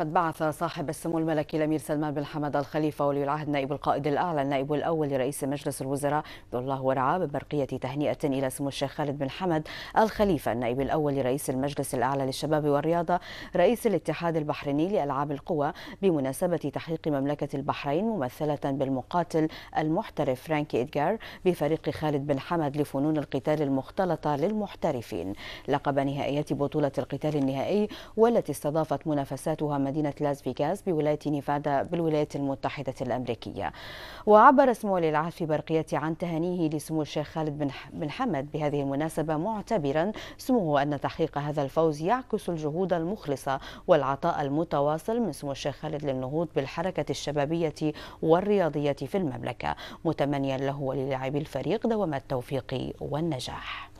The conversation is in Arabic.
قد بعث صاحب السمو الملكي الامير سلمان بن حمد الخليفه ولي العهد نائب القائد الاعلى النائب الاول لرئيس مجلس الوزراء ذو الله ورعاه ببرقيه تهنئه الى سمو الشيخ خالد بن حمد الخليفه النائب الاول لرئيس المجلس الاعلى للشباب والرياضه رئيس الاتحاد البحريني لالعاب القوى بمناسبه تحقيق مملكه البحرين ممثله بالمقاتل المحترف فرانكي ادجار بفريق خالد بن حمد لفنون القتال المختلطه للمحترفين لقب نهائيات بطوله القتال النهائي والتي استضافت منافساتها مدينة لاس فيغاس بولاية نيفادا بالولايات المتحدة الأمريكية وعبر سمو العهد في برقية عن تهانيه لسمو الشيخ خالد بن حمد بهذه المناسبة معتبرا سموه أن تحقيق هذا الفوز يعكس الجهود المخلصة والعطاء المتواصل من سمو الشيخ خالد للنهوض بالحركة الشبابية والرياضية في المملكة متمنيا له وللاعبي الفريق دوام التوفيق والنجاح